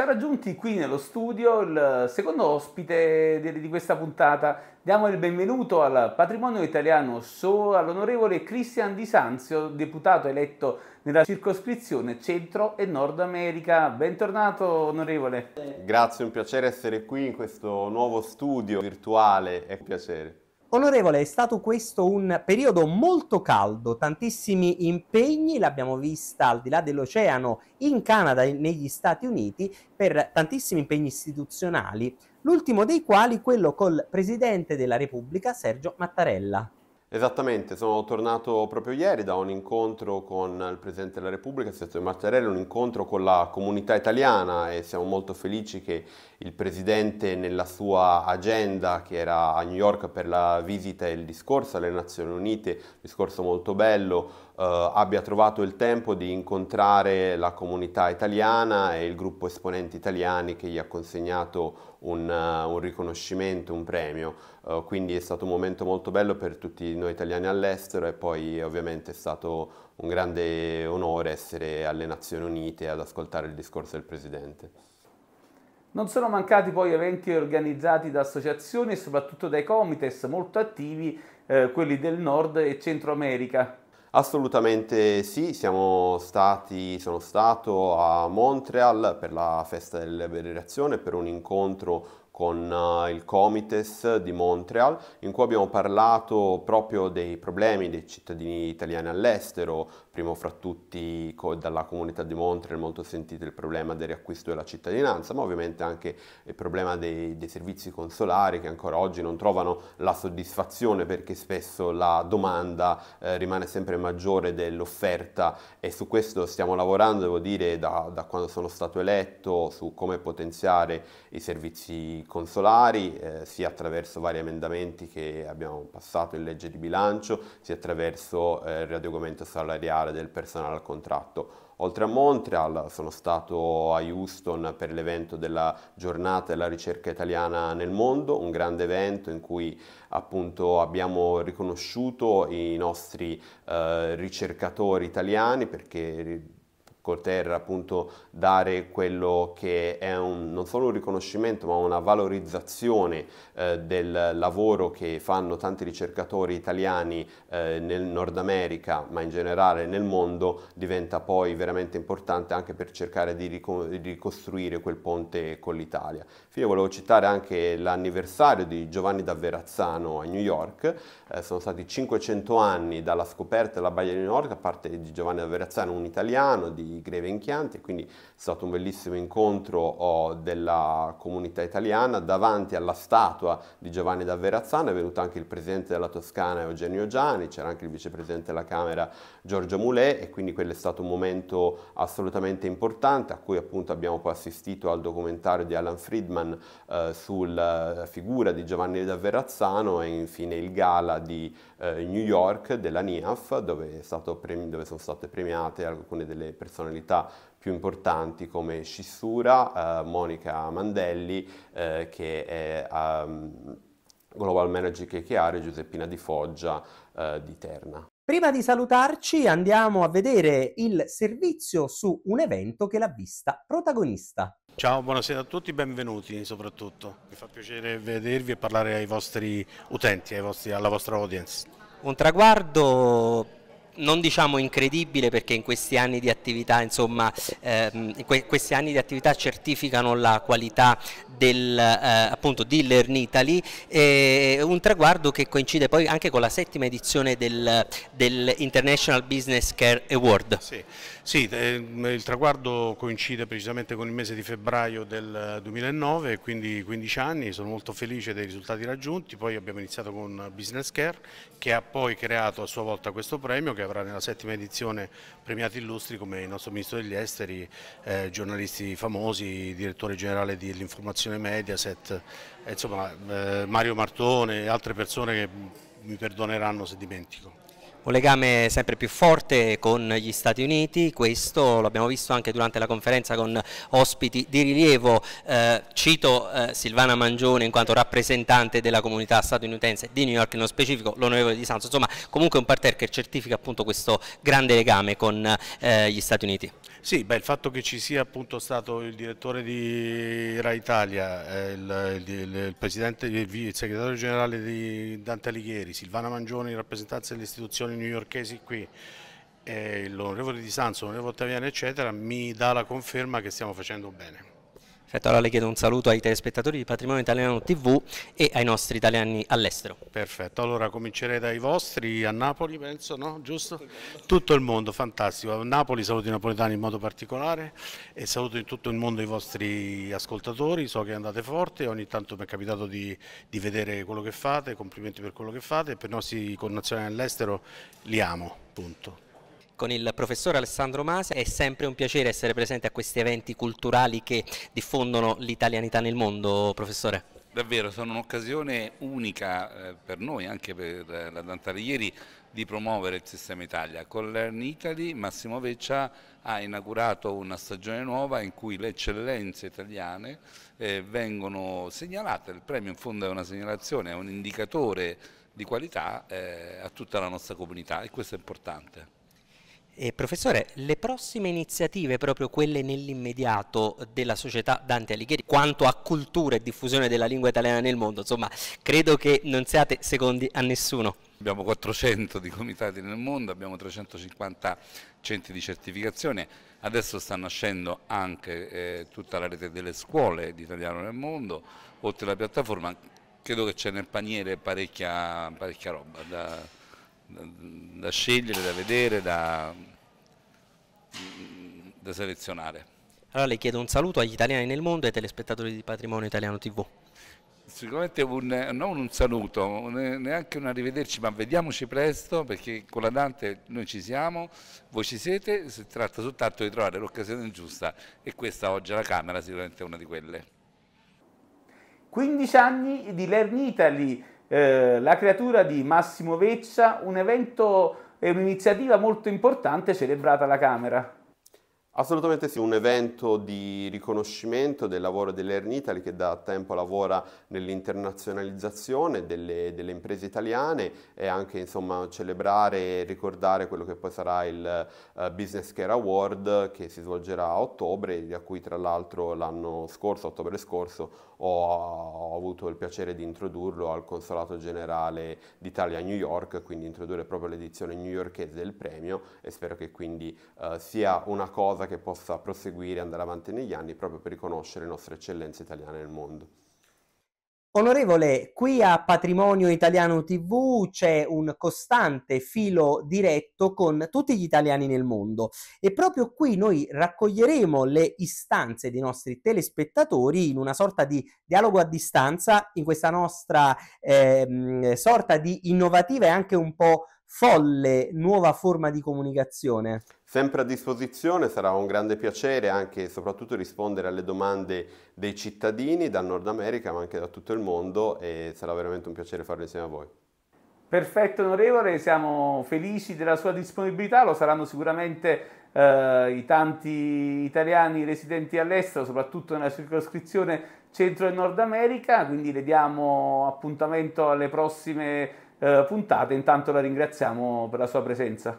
Ci ha raggiunti qui nello studio il secondo ospite di questa puntata. Diamo il benvenuto al patrimonio italiano SO all'onorevole Cristian Di Sanzio, deputato eletto nella circoscrizione Centro e Nord America. Bentornato onorevole. Grazie, è un piacere essere qui in questo nuovo studio virtuale, è un piacere. Onorevole, è stato questo un periodo molto caldo, tantissimi impegni, l'abbiamo vista al di là dell'oceano in Canada e negli Stati Uniti per tantissimi impegni istituzionali, l'ultimo dei quali quello col Presidente della Repubblica Sergio Mattarella. Esattamente, sono tornato proprio ieri da un incontro con il Presidente della Repubblica, Sergio Mattarella, un incontro con la comunità italiana e siamo molto felici che il Presidente nella sua agenda che era a New York per la visita e il discorso alle Nazioni Unite, discorso molto bello, Uh, abbia trovato il tempo di incontrare la comunità italiana e il gruppo Esponenti Italiani che gli ha consegnato un, uh, un riconoscimento, un premio. Uh, quindi è stato un momento molto bello per tutti noi italiani all'estero e poi ovviamente è stato un grande onore essere alle Nazioni Unite ad ascoltare il discorso del Presidente. Non sono mancati poi eventi organizzati da associazioni e soprattutto dai comites molto attivi, eh, quelli del Nord e Centro America. Assolutamente sì, siamo stati, sono stato a Montreal per la festa della liberazione, per un incontro con eh, il Comites di Montreal, in cui abbiamo parlato proprio dei problemi dei cittadini italiani all'estero, primo fra tutti dalla comunità di Montreal molto sentito il problema del riacquisto della cittadinanza, ma ovviamente anche il problema dei, dei servizi consolari che ancora oggi non trovano la soddisfazione perché spesso la domanda eh, rimane sempre maggiore dell'offerta e su questo stiamo lavorando, devo dire, da, da quando sono stato eletto su come potenziare i servizi consolari, eh, sia attraverso vari emendamenti che abbiamo passato in legge di bilancio, sia attraverso eh, il riadeguamento salariale del personale al contratto. Oltre a Montreal sono stato a Houston per l'evento della giornata della ricerca italiana nel mondo, un grande evento in cui appunto abbiamo riconosciuto i nostri eh, ricercatori italiani perché poter appunto dare quello che è un, non solo un riconoscimento ma una valorizzazione eh, del lavoro che fanno tanti ricercatori italiani eh, nel Nord America ma in generale nel mondo diventa poi veramente importante anche per cercare di, ricostruire quel ponte con l'Italia. Infine volevo citare anche l'anniversario di Giovanni da Verazzano a New York, eh, sono stati 500 anni dalla scoperta della Baia di New York da parte di Giovanni da Verazzano, un italiano di Greve in Chianti, quindi è stato un bellissimo incontro oh, della comunità italiana davanti alla statua di Giovanni da Verazzano, è venuto anche il presidente della Toscana Eugenio Gianni, c'era anche il vicepresidente della Camera Giorgio Mulè e quindi quello è stato un momento assolutamente importante a cui appunto abbiamo poi assistito al documentario di Alan Friedman eh, sulla eh, figura di Giovanni da Verazzano e infine il gala di eh, New York della NIAF dove, dove sono state premiate alcune delle persone personalità più importanti come Scissura, eh, Monica Mandelli, eh, che è um, Global Manager KKR e Giuseppina Di Foggia eh, di Terna. Prima di salutarci andiamo a vedere il servizio su un evento che l'ha vista protagonista. Ciao, buonasera a tutti, benvenuti soprattutto. Mi fa piacere vedervi e parlare ai vostri utenti, ai vostri, alla vostra audience. Un traguardo non diciamo incredibile perché in questi anni di attività, insomma, ehm, que questi anni di attività certificano la qualità del, eh, appunto, di Learn Italy, eh, un traguardo che coincide poi anche con la settima edizione del, del International Business Care Award. Sì, sì eh, il traguardo coincide precisamente con il mese di febbraio del 2009, quindi 15 anni, sono molto felice dei risultati raggiunti, poi abbiamo iniziato con Business Care che ha poi creato a sua volta questo premio che ha avrà nella settima edizione premiati illustri come il nostro Ministro degli Esteri, eh, giornalisti famosi, direttore generale dell'informazione Mediaset, eh, insomma eh, Mario Martone e altre persone che mi perdoneranno se dimentico un legame sempre più forte con gli Stati Uniti, questo l'abbiamo visto anche durante la conferenza con ospiti di rilievo, eh, cito eh, Silvana Mangione in quanto rappresentante della comunità statunitense di New York nello specifico, l'onorevole Di Sanso, insomma comunque un parterre che certifica appunto questo grande legame con eh, gli Stati Uniti. Sì, beh, il fatto che ci sia appunto stato il direttore di Rai Italia, eh, il, il, il, il segretario generale di Dante Alighieri, Silvana Mangione in rappresentanza delle istituzioni istituzioni newyorkesi qui, eh, l'onorevole Di Sanzo, l'onorevole Ottaviano eccetera, mi dà la conferma che stiamo facendo bene. Perfetto, allora le chiedo un saluto ai telespettatori di Patrimonio Italiano TV e ai nostri italiani all'estero. Perfetto, allora comincerei dai vostri, a Napoli penso, no? Giusto? Tutto il mondo, fantastico. A Napoli saluto i napoletani in modo particolare e saluto in tutto il mondo i vostri ascoltatori, so che andate forte, ogni tanto mi è capitato di, di vedere quello che fate, complimenti per quello che fate e per i nostri connazionali all'estero li amo, punto con il professor Alessandro Masi. È sempre un piacere essere presente a questi eventi culturali che diffondono l'italianità nel mondo, professore. Davvero, sono un'occasione unica eh, per noi, anche per eh, la Dantale ieri, di promuovere il sistema Italia. Con Learn Italy Massimo Veccia ha inaugurato una stagione nuova in cui le eccellenze italiane eh, vengono segnalate, il premio in fondo è una segnalazione, è un indicatore di qualità a tutta la nostra comunità e questo è importante. Eh, professore, le prossime iniziative, proprio quelle nell'immediato della società Dante Alighieri, quanto a cultura e diffusione della lingua italiana nel mondo, insomma, credo che non siate secondi a nessuno. Abbiamo 400 di comitati nel mondo, abbiamo 350 centri di certificazione, adesso sta nascendo anche eh, tutta la rete delle scuole di italiano nel mondo, oltre alla piattaforma, credo che c'è nel paniere parecchia, parecchia roba da da, scegliere, da vedere, da, da selezionare. Allora le chiedo un saluto agli italiani nel mondo e ai telespettatori di Patrimonio Italiano TV. Sicuramente un, non un saluto, neanche un arrivederci, ma vediamoci presto perché con la Dante noi ci siamo, voi ci siete, si tratta soltanto di trovare l'occasione giusta e questa oggi alla Camera sicuramente è una di quelle. 15 anni di Learn Italy, eh, la creatura di Massimo Veccia, un evento e un'iniziativa molto importante celebrata alla Camera. Assolutamente sì, un evento di riconoscimento del lavoro dell'Air Italy che da tempo lavora nell'internazionalizzazione delle, delle, imprese italiane e anche insomma celebrare e ricordare quello che poi sarà il uh, Business Care Award che si svolgerà a ottobre, a cui tra l'altro l'anno scorso, ottobre scorso, ho, ho avuto il piacere di introdurlo al Consolato Generale d'Italia a New York, quindi introdurre proprio l'edizione newyorkese del premio e spero che quindi uh, sia una cosa che possa proseguire e andare avanti negli anni proprio per riconoscere le nostre eccellenze italiane nel mondo. Onorevole, qui a Patrimonio Italiano TV c'è un costante filo diretto con tutti gli italiani nel mondo e proprio qui noi raccoglieremo le istanze dei nostri telespettatori in una sorta di dialogo a distanza, in questa nostra eh, sorta di innovativa e anche un po' Folle, nuova forma di comunicazione. Sempre a disposizione, sarà un grande piacere anche e soprattutto rispondere alle domande dei cittadini dal Nord America ma anche da tutto il mondo e sarà veramente un piacere farlo insieme a voi. Perfetto onorevole, siamo felici della sua disponibilità, lo saranno sicuramente Uh, i tanti italiani residenti all'estero, soprattutto nella circoscrizione centro e nord America, quindi le diamo appuntamento alle prossime eh, puntate. Intanto la ringraziamo per la sua presenza.